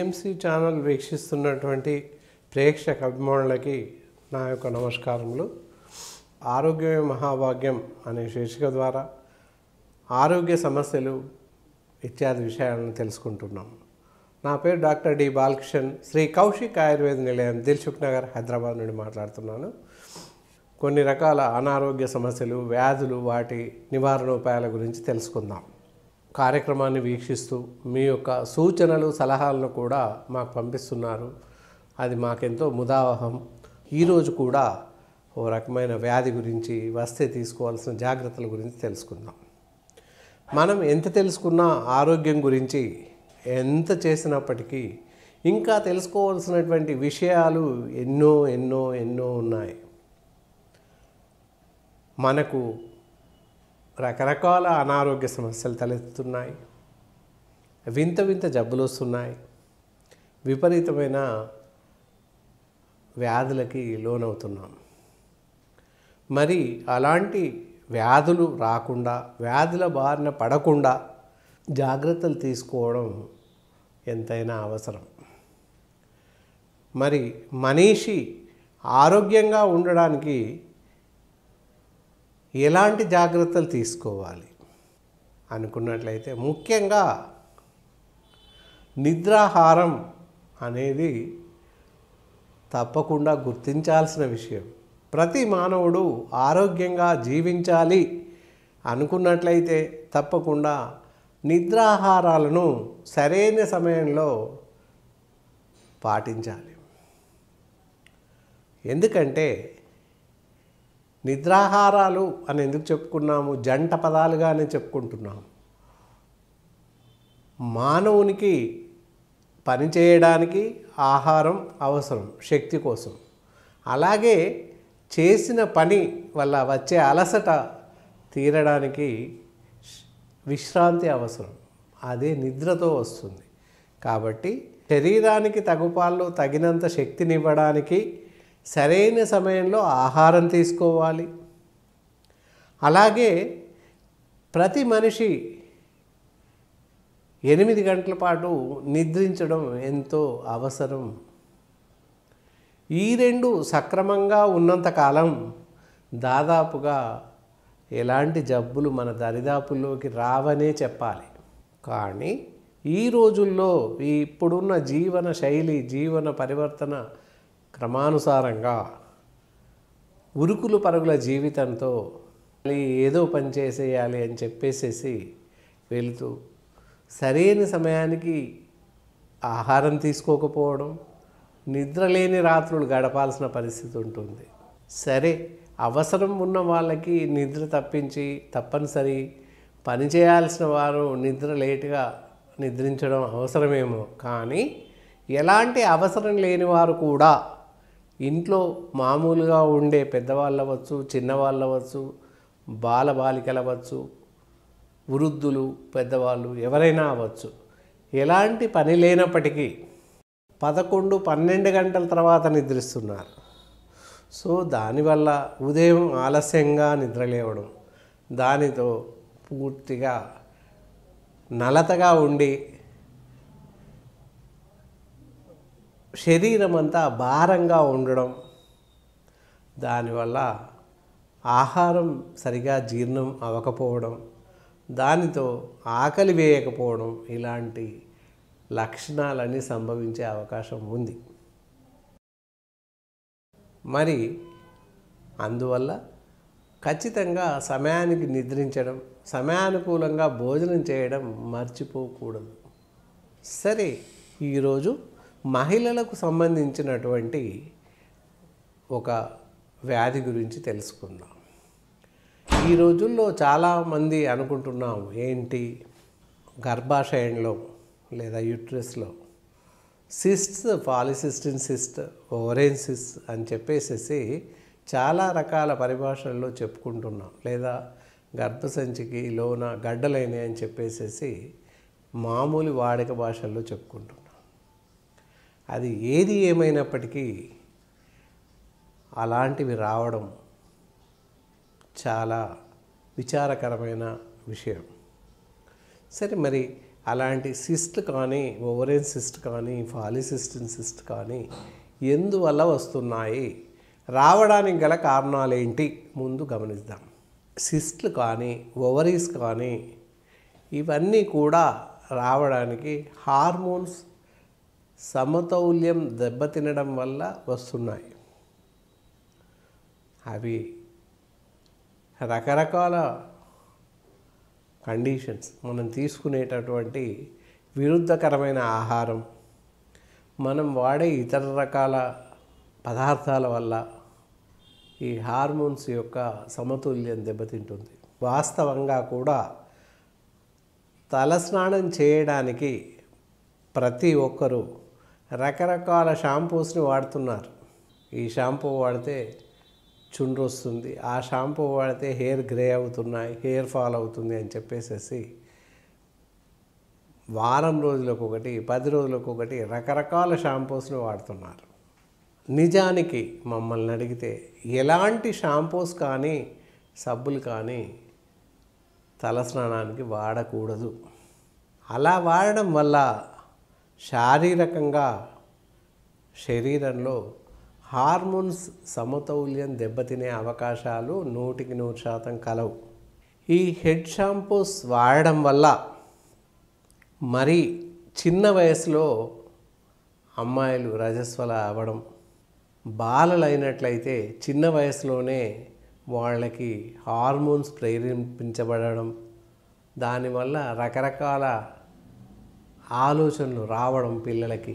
PMC channel వీక్షిస్తున్నటువంటి ప్రేక్షక అభిమానులకి నా యొక్క నమస్కారములు ఆరోగ్యమే మహాభాగ్యం అనే శీర్షిక ద్వారా ఆరోగ్య సమస్యలు ఇత్యాది విషయాలను తెలుసుకుంటున్నాం నా పేరు డాక్టర్ డి బాలకృష్ణన్ శ్రీ కౌశిక్ ఆయుర్వేద నిలయం దిల్సుఖ్ నగర్ హైదరాబాద్ నుండి మాట్లాడుతున్నాను కొన్ని రకాల అనారోగ్య సమస్యలు వ్యాధులు వాటి నివారణ ఉపాయాల గురించి తెలుసుకుందాం కార్యక్రమాన్ని వీక్షిస్తూ మీ యొక్క సూచనలు సలహాలను కూడా మాకు పంపిస్తున్నారు అది మాకెంతో ముదావహం ఈరోజు కూడా ఓ రకమైన వ్యాధి గురించి వస్తే తీసుకోవాల్సిన జాగ్రత్తల గురించి తెలుసుకుందాం మనం ఎంత తెలుసుకున్నా ఆరోగ్యం గురించి ఎంత చేసినప్పటికీ ఇంకా తెలుసుకోవాల్సినటువంటి విషయాలు ఎన్నో ఎన్నో ఎన్నో ఉన్నాయి మనకు రకరకాల అనారోగ్య సమస్యలు తలెత్తుతున్నాయి వింత వింత జబ్బులు వస్తున్నాయి విపరీతమైన వ్యాధులకి లోనవుతున్నాం మరి అలాంటి వ్యాధులు రాకుండా వ్యాధుల బారిన పడకుండా జాగ్రత్తలు తీసుకోవడం ఎంతైనా అవసరం మరి మనిషి ఆరోగ్యంగా ఉండడానికి ఎలాంటి జాగ్రత్తలు తీసుకోవాలి అనుకున్నట్లయితే ముఖ్యంగా నిద్రాహారం అనేది తప్పకుండా గుర్తించాల్సిన విషయం ప్రతి మానవుడు ఆరోగ్యంగా జీవించాలి అనుకున్నట్లయితే తప్పకుండా నిద్రాహారాలను సరైన సమయంలో పాటించాలి ఎందుకంటే నిద్రాహారాలు అని ఎందుకు చెప్పుకున్నాము జంట పదాలుగానే చెప్పుకుంటున్నాము మానవునికి పనిచేయడానికి ఆహారం అవసరం శక్తి కోసం అలాగే చేసిన పని వల్ల వచ్చే అలసట తీరడానికి విశ్రాంతి అవసరం అదే నిద్రతో వస్తుంది కాబట్టి శరీరానికి తగుపాల్లో తగినంత శక్తినివ్వడానికి సరైన సమయంలో ఆహారం తీసుకోవాలి అలాగే ప్రతి మనిషి ఎనిమిది గంటల పాటు నిద్రించడం ఎంతో అవసరం ఈ రెండు సక్రమంగా ఉన్నంతకాలం దాదాపుగా ఎలాంటి జబ్బులు మన దరిదాపుల్లోకి రావనే చెప్పాలి కానీ ఈ రోజుల్లో ఈ ఇప్పుడున్న జీవన శైలి జీవన పరివర్తన క్రమానుసారంగా ఉరుకులు పరుగుల జీవితంతో ఏదో పని చేసేయాలి అని చెప్పేసేసి వెళుతూ సరైన సమయానికి ఆహారం తీసుకోకపోవడం నిద్రలేని రాత్రులు గడపాల్సిన పరిస్థితి ఉంటుంది సరే అవసరం ఉన్న వాళ్ళకి నిద్ర తప్పించి తప్పనిసరి పని చేయాల్సిన వారు నిద్ర లేటుగా నిద్రించడం అవసరమేమో కానీ ఎలాంటి అవసరం లేని వారు కూడా ఇంట్లో మామూలుగా ఉండే పెద్దవాళ్ళు అవ్వచ్చు చిన్నవాళ్ళు అవ్వచ్చు బాల బాలికలు అవ్వచ్చు వృద్ధులు పెద్దవాళ్ళు ఎవరైనా అవ్వచ్చు ఎలాంటి పని లేనప్పటికీ పదకొండు పన్నెండు గంటల తర్వాత నిద్రిస్తున్నారు సో దానివల్ల ఉదయం ఆలస్యంగా నిద్రలేవడం దానితో పూర్తిగా నలతగా ఉండి శరీరం అంతా భారంగా ఉండడం దానివల్ల ఆహారం సరిగా జీర్ణం అవ్వకపోవడం దానితో ఆకలి వేయకపోవడం ఇలాంటి లక్షణాలన్నీ సంభవించే అవకాశం ఉంది మరి అందువల్ల ఖచ్చితంగా సమయానికి నిద్రించడం సమయానుకూలంగా భోజనం చేయడం మర్చిపోకూడదు సరే ఈరోజు మహిళలకు సంబంధించినటువంటి ఒక వ్యాధి గురించి తెలుసుకుందాం ఈ రోజుల్లో చాలామంది అనుకుంటున్నాం ఏంటి గర్భాశయంలో లేదా యూట్రస్లో సిస్ట్స్ పాలిసిస్టిన్ సిస్ట్ ఓరెన్సిస్ అని చెప్పేసేసి చాలా రకాల పరిభాషల్లో చెప్పుకుంటున్నాం లేదా గర్భసంచికి లోన గడ్డలైనవి అని చెప్పేసేసి మామూలు వాడక భాషల్లో చెప్పుకుంటున్నాం అది ఏది ఏమైనప్పటికీ అలాంటివి రావడం చాలా విచారకరమైన విషయం సరే మరి అలాంటి సిస్ట్ కానీ ఓవరేన్ సిస్ట్ కానీ ఫాలిసిస్టిన్ సిస్ట్ కానీ ఎందువల్ల వస్తున్నాయి రావడానికి గల కారణాలు ఏంటి ముందు గమనిద్దాం సిస్ట్లు కానీ ఓవరీస్ కానీ ఇవన్నీ కూడా రావడానికి హార్మోన్స్ సమతౌల్యం దెబ్బతినడం వల్ల వస్తున్నాయి అవి రకరకాల కండిషన్స్ మనం తీసుకునేటటువంటి విరుద్ధకరమైన ఆహారం మనం వాడే ఇతర రకాల పదార్థాల వల్ల ఈ హార్మోన్స్ యొక్క సమతుల్యం దెబ్బతింటుంది వాస్తవంగా కూడా తలస్నానం చేయడానికి ప్రతి ఒక్కరూ రకరకాల షాంపూస్ని వాడుతున్నారు ఈ షాంపూ వాడితే చుండ్రు వస్తుంది ఆ షాంపూ వాడితే హెయిర్ గ్రే అవుతున్నాయి హెయిర్ ఫాల్ అవుతుంది అని చెప్పేసేసి వారం రోజులకు ఒకటి పది రోజులకు ఒకటి రకరకాల షాంపూస్ని వాడుతున్నారు నిజానికి మమ్మల్ని అడిగితే ఎలాంటి షాంపూస్ కానీ సబ్బులు కానీ తలస్నానానికి వాడకూడదు అలా వాడడం వల్ల శారీరకంగా శరీరంలో హార్మోన్స్ సమతౌల్యం దెబ్బతినే అవకాశాలు నూటికి నూరు శాతం కలవు ఈ హెడ్ షాంపూస్ వాడడం వల్ల మరి చిన్న వయసులో అమ్మాయిలు రజస్వల అవ్వడం బాలలు అయినట్లయితే చిన్న వయసులోనే వాళ్ళకి హార్మోన్స్ ప్రేరేపించబడడం దానివల్ల రకరకాల ఆలోచనలు రావడం పిల్లలకి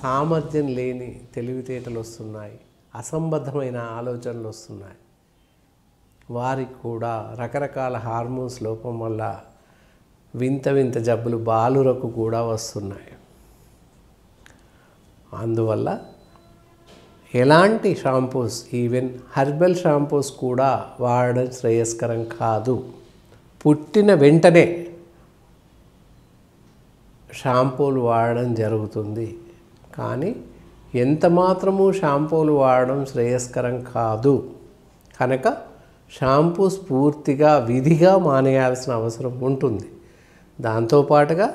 సామర్థ్యం లేని తెలివితేటలు వస్తున్నాయి అసంబద్ధమైన ఆలోచనలు వస్తున్నాయి వారికి కూడా రకరకాల హార్మోన్స్ లోపం వల్ల వింత వింత జబ్బులు బాలురకు కూడా వస్తున్నాయి అందువల్ల ఎలాంటి షాంపూస్ ఈవెన్ హెర్బల్ షాంపూస్ కూడా వాడడం శ్రేయస్కరం కాదు పుట్టిన వెంటనే షాంపూలు వాడడం జరుగుతుంది కానీ ఎంత మాత్రము షాంపూలు వాడడం శ్రేయస్కరం కాదు కనుక షాంపూ స్ఫూర్తిగా విధిగా మానేయాల్సిన అవసరం ఉంటుంది దాంతోపాటుగా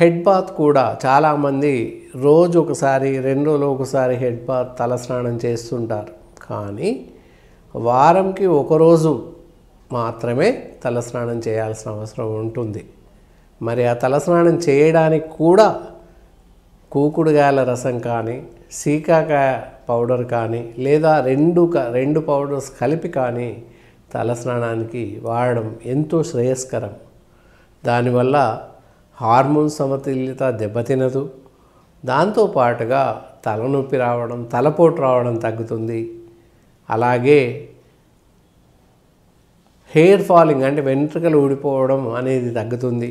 హెడ్ బాత్ కూడా చాలామంది రోజు ఒకసారి రెండు రోజులు ఒకసారి హెడ్ బాత్ తలస్నానం చేస్తుంటారు కానీ వారంకి ఒకరోజు మాత్రమే తలస్నానం చేయాల్సిన అవసరం ఉంటుంది మరి ఆ తలస్నానం చేయడానికి కూడా కూకుడుగాయల రసం కానీ సీకాకాయ పౌడర్ కానీ లేదా రెండు రెండు పౌడర్స్ కలిపి కానీ తలస్నానానికి వాడడం ఎంతో శ్రేయస్కరం దానివల్ల హార్మోన్ సమతుల్యత దెబ్బతినదు దాంతోపాటుగా తలనొప్పి రావడం తలపోటు రావడం తగ్గుతుంది అలాగే హెయిర్ ఫాలింగ్ అంటే వెంట్రుకలు ఊడిపోవడం అనేది తగ్గుతుంది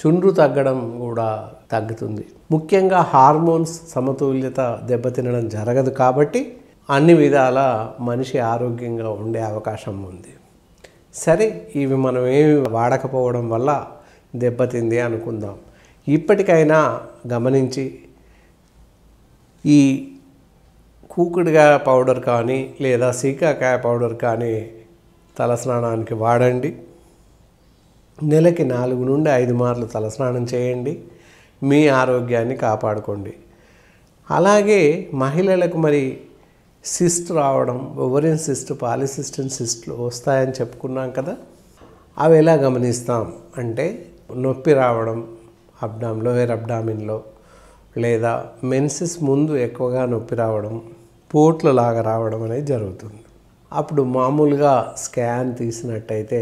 చుండ్రు తగ్గడం కూడా తగ్గుతుంది ముఖ్యంగా హార్మోన్స్ సమతుల్యత దెబ్బతినడం జరగదు కాబట్టి అన్ని విధాల మనిషి ఆరోగ్యంగా ఉండే అవకాశం ఉంది సరే ఇవి మనం ఏమి వాడకపోవడం వల్ల దెబ్బతింది అనుకుందాం ఇప్పటికైనా గమనించి ఈ కూకుడికాయ పౌడర్ కానీ లేదా సీకాకాయ పౌడర్ కానీ తలస్నానానికి వాడండి నెలకి నాలుగు నుండి ఐదు మార్లు తలస్నానం చేయండి మీ ఆరోగ్యాన్ని కాపాడుకోండి అలాగే మహిళలకు మరి సిస్ట్ రావడం ఓవరిన్ సిస్ట్ పాలిసిస్టిన్ సిస్ట్లు వస్తాయని చెప్పుకున్నాం కదా అవి ఎలా గమనిస్తాం అంటే నొప్పి రావడం అబ్డామ్ లోయర్ అబ్డామిన్లో లేదా మెన్సిస్ ముందు ఎక్కువగా నొప్పి రావడం లాగా రావడం అనేది జరుగుతుంది అప్పుడు మామూలుగా స్కాన్ తీసినట్టయితే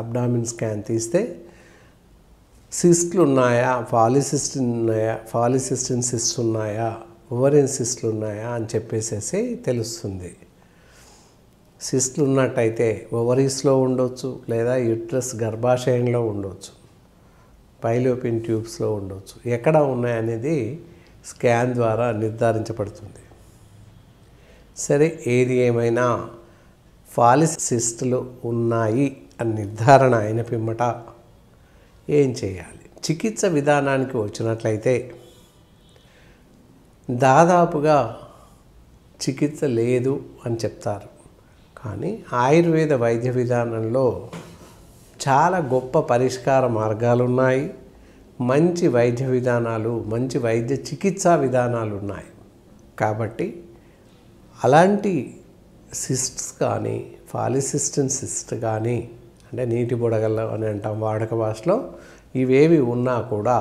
అబ్డామిన్ స్కాన్ తీస్తే సిస్ట్లు ఉన్నాయా ఫాలిసిస్ట్ ఉన్నాయా ఫాలిసిస్టిన్ సిస్ట్ ఉన్నాయా ఓవరిన్ సిస్ట్లు ఉన్నాయా అని చెప్పేసేసి తెలుస్తుంది సిస్ట్లు ఉన్నట్టయితే ఓవరీస్లో ఉండొచ్చు లేదా యుట్రస్ గర్భాశయంలో ఉండొచ్చు పైలోపిన్ ట్యూబ్స్లో ఉండొచ్చు ఎక్కడ ఉన్నాయనేది స్కాన్ ద్వారా నిర్ధారించబడుతుంది సరే ఏది ఏమైనా ఫాలిసిస్టులు ఉన్నాయి అని నిర్ధారణ అయిన పిమ్మట ఏం చేయాలి చికిత్స విధానానికి వచ్చినట్లయితే దాదాపుగా చికిత్స లేదు అని చెప్తారు కానీ ఆయుర్వేద వైద్య విధానంలో చాలా గొప్ప పరిష్కార మార్గాలు ఉన్నాయి మంచి వైద్య విధానాలు మంచి వైద్య చికిత్సా విధానాలు ఉన్నాయి కాబట్టి అలాంటి సిస్ట్స్ కానీ ఫాలిసిస్టెన్ సిస్ట్ కానీ అంటే నీటి బుడగలు అని అంటాం వాడక భాషలో ఇవేవి ఉన్నా కూడా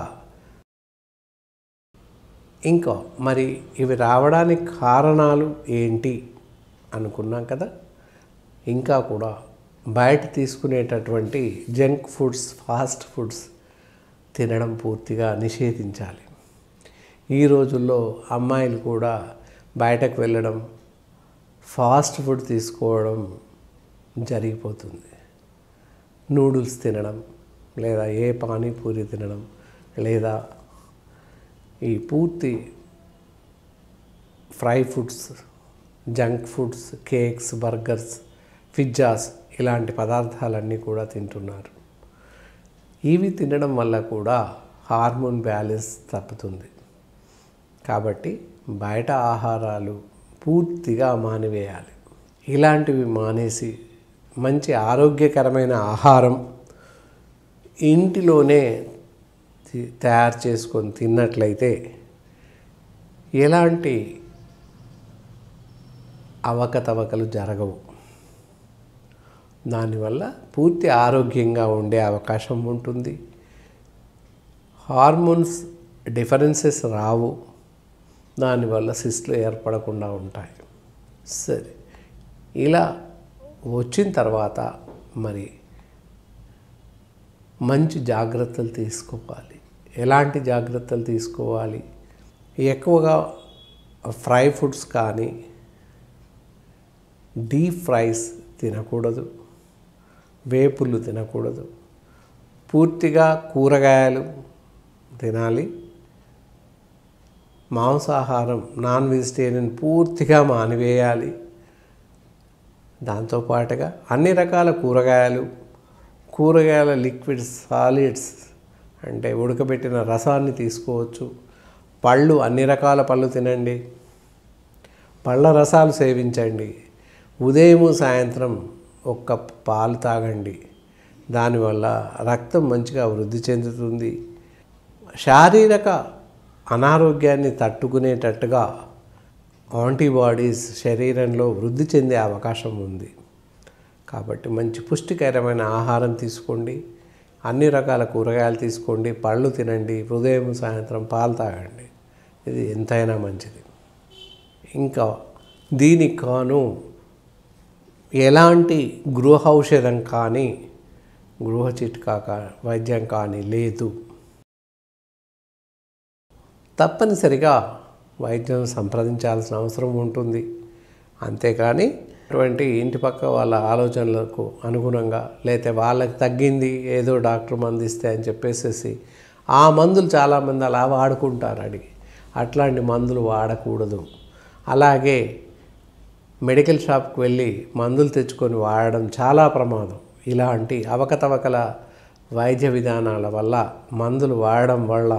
ఇంకో మరి ఇవి రావడానికి కారణాలు ఏంటి అనుకున్నాం కదా ఇంకా కూడా బయట తీసుకునేటటువంటి జంక్ ఫుడ్స్ ఫాస్ట్ ఫుడ్స్ తినడం పూర్తిగా నిషేధించాలి ఈ రోజుల్లో అమ్మాయిలు కూడా బయటకు వెళ్ళడం ఫాస్ట్ ఫుడ్ తీసుకోవడం జరిగిపోతుంది నూడిల్స్ తినడం లేదా ఏ పానీపూరి తినడం లేదా ఈ పూర్తి fry foods junk foods cakes burgers pizzas ఇలాంటి పదార్థాలన్నీ కూడా తింటున్నారు ఇవి తినడం వల్ల కూడా హార్మోన్ బ్యాలెన్స్ తప్పుతుంది కాబట్టి బయట ఆహారాలు పూర్తిగా మానివేయాలి ఇలాంటివి మానేసి మంచి ఆరోగ్యకరమైన ఆహారం ఇంటిలోనే తయారు చేసుకొని తిన్నట్లయితే ఎలాంటి అవకతవకలు జరగవు దానివల్ల పూర్తి ఆరోగ్యంగా ఉండే అవకాశం ఉంటుంది హార్మోన్స్ డిఫరెన్సెస్ రావు దానివల్ల సిస్ట్లు ఏర్పడకుండా ఉంటాయి సరే ఇలా వచ్చిన తర్వాత మరి మంచి జాగ్రత్తలు తీసుకోవాలి ఎలాంటి జాగ్రత్తలు తీసుకోవాలి ఎక్కువగా ఫ్రై ఫుడ్స్ కానీ డీప్ ఫ్రైస్ తినకూడదు వేపులు తినకూడదు పూర్తిగా కూరగాయలు తినాలి మాంసాహారం నాన్ వెజిటేరియన్ పూర్తిగా మానివేయాలి దాంతోపాటుగా అన్ని రకాల కూరగాయలు కూరగాయల లిక్విడ్స్ సాలిడ్స్ అంటే ఉడకబెట్టిన రసాన్ని తీసుకోవచ్చు పళ్ళు అన్ని రకాల పళ్ళు తినండి పళ్ళ రసాలు సేవించండి ఉదయం సాయంత్రం ఒక్క పాలు తాగండి దానివల్ల రక్తం మంచిగా వృద్ధి చెందుతుంది శారీరక అనారోగ్యాన్ని తట్టుకునేటట్టుగా యాంటీబాడీస్ శరీరంలో వృద్ధి చెందే అవకాశం ఉంది కాబట్టి మంచి పుష్టికరమైన ఆహారం తీసుకోండి అన్ని రకాల కూరగాయలు తీసుకోండి పళ్ళు తినండి ఉదయం సాయంత్రం పాలు తాగండి ఇది ఎంతైనా మంచిది ఇంకా దీనికి కాను ఎలాంటి గృహ ఔషధం కానీ గృహ చిట్కా వైద్యం కానీ లేదు తప్పనిసరిగా వైద్యం సంప్రదించాల్సిన అవసరం ఉంటుంది అంతేకాని అటువంటి ఇంటి పక్క వాళ్ళ ఆలోచనలకు అనుగుణంగా లేతే వాళ్ళకి తగ్గింది ఏదో డాక్టర్ మందు ఇస్తే అని చెప్పేసేసి ఆ మందులు చాలామంది అలా వాడుకుంటారు అడిగి అట్లాంటి మందులు వాడకూడదు అలాగే మెడికల్ షాప్కి వెళ్ళి మందులు తెచ్చుకొని వాడడం చాలా ప్రమాదం ఇలాంటి అవకతవకల వైద్య విధానాల వల్ల మందులు వాడడం వల్ల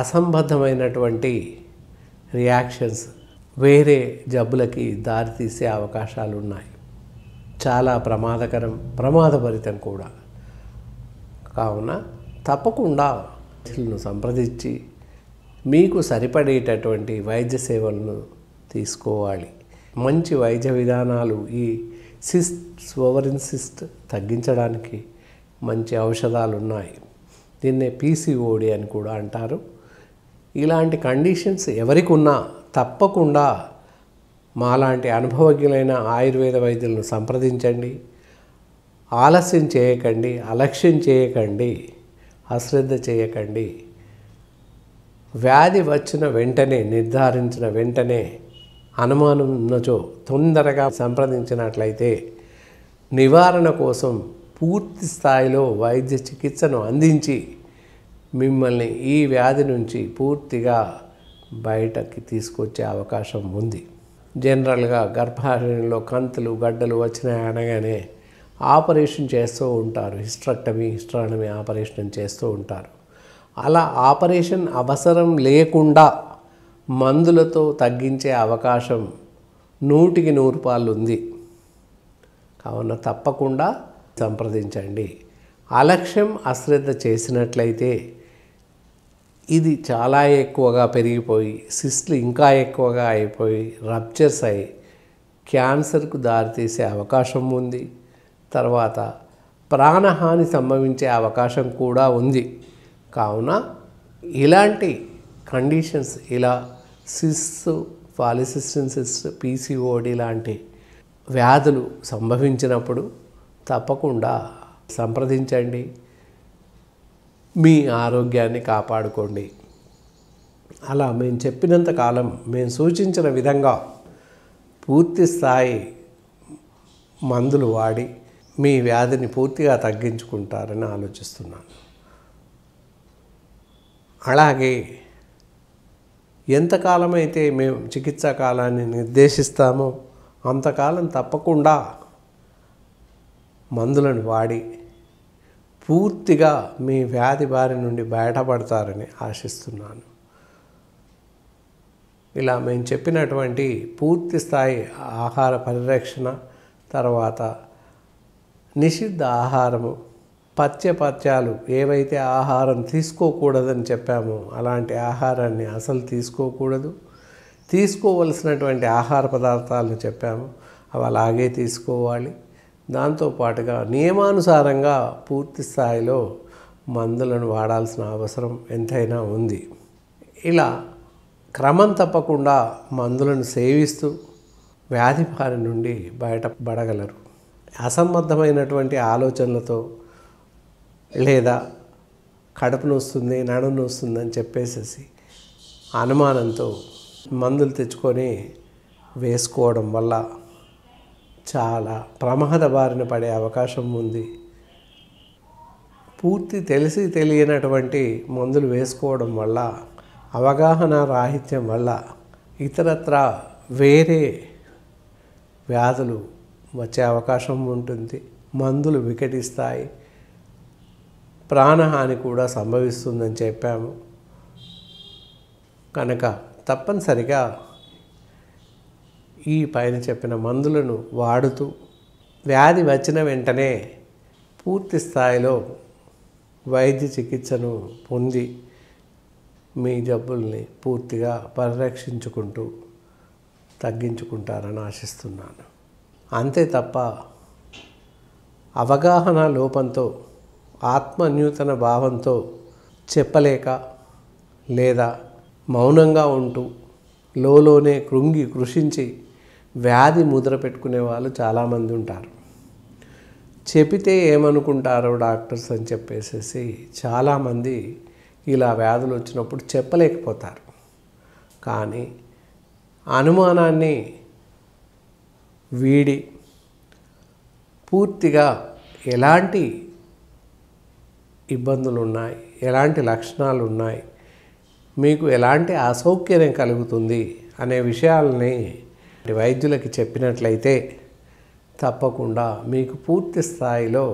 అసంబద్ధమైనటువంటి రియాక్షన్స్ వేరే జబ్బులకి దారితీసే అవకాశాలు ఉన్నాయి చాలా ప్రమాదకరం ప్రమాదభరితం కూడా కావున తప్పకుండా సంప్రదించి మీకు సరిపడేటటువంటి వైద్య సేవలను తీసుకోవాలి మంచి వైద్య విధానాలు ఈ సిస్ట్ ఓవరిన్ సిస్ట్ తగ్గించడానికి మంచి ఔషధాలు ఉన్నాయి దీన్నే పీసీఓడి అని కూడా అంటారు ఇలాంటి కండిషన్స్ ఎవరికి ఉన్నా తప్పకుండా మాలాంటి అనుభవజ్ఞులైన ఆయుర్వేద వైద్యులను సంప్రదించండి ఆలస్యం చేయకండి అలక్ష్యం చేయకండి అశ్రద్ధ చేయకండి వ్యాధి వచ్చిన వెంటనే నిర్ధారించిన వెంటనే అనుమానం ఉన్నచో తొందరగా సంప్రదించినట్లయితే నివారణ కోసం పూర్తి స్థాయిలో వైద్య చికిత్సను అందించి మిమ్మల్ని ఈ వ్యాధి నుంచి పూర్తిగా బయటకి తీసుకొచ్చే అవకాశం ఉంది జనరల్గా గర్భాశయంలో కంతులు గడ్డలు వచ్చినాయి అనగానే ఆపరేషన్ చేస్తూ ఉంటారు హిస్ట్రక్టమీ హిస్ట్రానమీ ఆపరేషన్ చేస్తూ ఉంటారు అలా ఆపరేషన్ అవసరం లేకుండా మందులతో తగ్గించే అవకాశం నూటికి నూరు పాలు ఉంది కావున తప్పకుండా సంప్రదించండి అలక్ష్యం అశ్రద్ధ చేసినట్లయితే ఇది చాలా ఎక్కువగా పెరిగిపోయి సిస్ట్లు ఇంకా ఎక్కువగా అయిపోయి రప్చర్స్ అయ్యి క్యాన్సర్కు దారితీసే అవకాశం ఉంది తర్వాత ప్రాణహాని సంభవించే అవకాశం కూడా ఉంది కావున ఇలాంటి కండిషన్స్ ఇలా సిస్ పాలిసిస్టెన్సిస్ పీసీఓడి లాంటి వ్యాధులు సంభవించినప్పుడు తప్పకుండా సంప్రదించండి మీ ఆరోగ్యాన్ని కాపాడుకోండి అలా మేము చెప్పినంత కాలం మేము సూచించిన విధంగా పూర్తి స్థాయి మందులు వాడి మీ వ్యాధిని పూర్తిగా తగ్గించుకుంటారని ఆలోచిస్తున్నాను అలాగే ఎంతకాలం అయితే మేము చికిత్సా కాలాన్ని నిర్దేశిస్తామో అంతకాలం తప్పకుండా మందులను వాడి పూర్తిగా మీ వ్యాధి బారి నుండి బయటపడతారని ఆశిస్తున్నాను ఇలా మేము చెప్పినటువంటి పూర్తి స్థాయి ఆహార పరిరక్షణ తర్వాత నిషిద్ధ ఆహారము పత్యపత్యాలు ఏవైతే ఆహారం తీసుకోకూడదని చెప్పామో అలాంటి ఆహారాన్ని అసలు తీసుకోకూడదు తీసుకోవలసినటువంటి ఆహార పదార్థాలను చెప్పాము అవి అలాగే తీసుకోవాలి దాంతోపాటుగా నియమానుసారంగా పూర్తి స్థాయిలో మందులను వాడాల్సిన అవసరం ఎంతైనా ఉంది ఇలా క్రమం తప్పకుండా మందులను సేవిస్తూ వ్యాధి బారి నుండి బయటపడగలరు అసంబద్ధమైనటువంటి ఆలోచనలతో లేదా కడుపు నొస్తుంది నడు నొస్తుందని చెప్పేసి అనుమానంతో మందులు తెచ్చుకొని వేసుకోవడం వల్ల చాలా ప్రమాద బారిన పడే అవకాశం ఉంది పూర్తి తెలిసి తెలియనటువంటి మందులు వేసుకోవడం వల్ల అవగాహన రాహిత్యం వల్ల ఇతరత్ర వేరే వ్యాధులు వచ్చే అవకాశం ఉంటుంది మందులు వికటిస్తాయి ప్రాణహాని కూడా సంభవిస్తుందని చెప్పాము కనుక తప్పనిసరిగా ఈ పైన చెప్పిన మందులను వాడుతూ వ్యాధి వచ్చిన వెంటనే పూర్తి స్థాయిలో వైద్య చికిత్సను పొంది మీ జబ్బుల్ని పూర్తిగా పరిరక్షించుకుంటూ తగ్గించుకుంటారని ఆశిస్తున్నాను అంతే తప్ప అవగాహన లోపంతో ఆత్మన్యూతన భావంతో చెప్పలేక లేదా మౌనంగా ఉంటూ లోలోనే కృంగి కృషించి వ్యాధి ముద్ర పెట్టుకునే వాళ్ళు చాలామంది ఉంటారు చెబితే ఏమనుకుంటారో డాక్టర్స్ అని చెప్పేసేసి చాలామంది ఇలా వ్యాధులు వచ్చినప్పుడు చెప్పలేకపోతారు కానీ అనుమానాన్ని వీడి పూర్తిగా ఎలాంటి ఇబ్బందులు ఉన్నాయి ఎలాంటి లక్షణాలు ఉన్నాయి మీకు ఎలాంటి అసౌకర్యం కలుగుతుంది అనే విషయాలని వైద్యులకి చెప్పినట్లయితే తప్పకుండా మీకు పూర్తి స్థాయిలో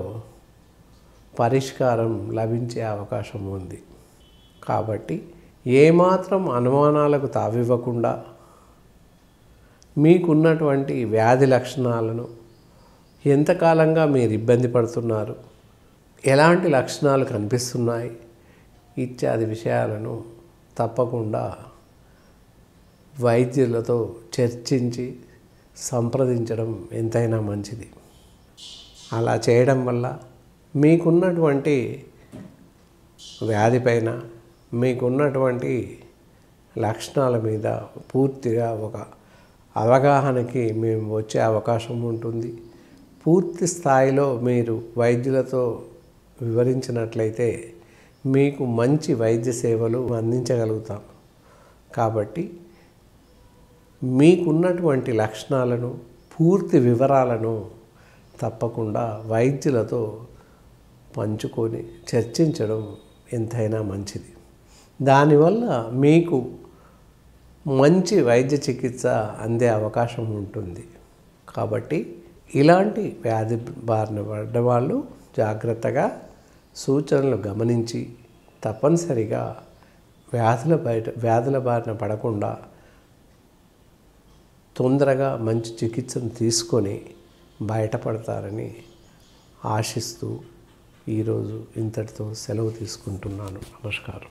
పరిష్కారం లభించే అవకాశం ఉంది కాబట్టి ఏమాత్రం అనుమానాలకు తావివ్వకుండా మీకున్నటువంటి వ్యాధి లక్షణాలను ఎంతకాలంగా మీరు ఇబ్బంది పడుతున్నారు ఎలాంటి లక్షణాలు కనిపిస్తున్నాయి ఇత్యాది విషయాలను తప్పకుండా వైద్యులతో చర్చించి సంప్రదించడం ఎంతైనా మంచిది అలా చేయడం వల్ల మీకున్నటువంటి వ్యాధిపైన మీకున్నటువంటి లక్షణాల మీద పూర్తిగా ఒక అవగాహనకి మేము వచ్చే అవకాశం ఉంటుంది పూర్తి స్థాయిలో మీరు వైద్యులతో వివరించినట్లయితే మీకు మంచి వైద్య సేవలు అందించగలుగుతాం కాబట్టి మీకున్నటువంటి లక్షణాలను పూర్తి వివరాలను తప్పకుండా వైద్యులతో పంచుకొని చర్చించడం ఎంతైనా మంచిది దానివల్ల మీకు మంచి వైద్య చికిత్స అందే అవకాశం ఉంటుంది కాబట్టి ఇలాంటి వ్యాధి బారిన పడ్డవాళ్ళు జాగ్రత్తగా సూచనలు గమనించి తప్పనిసరిగా వ్యాధుల బయట వ్యాధుల బారిన పడకుండా తొందరగా మంచి చికిత్సను తీసుకొని బయటపడతారని ఆశిస్తూ ఈరోజు ఇంతటితో సెలవు తీసుకుంటున్నాను నమస్కారం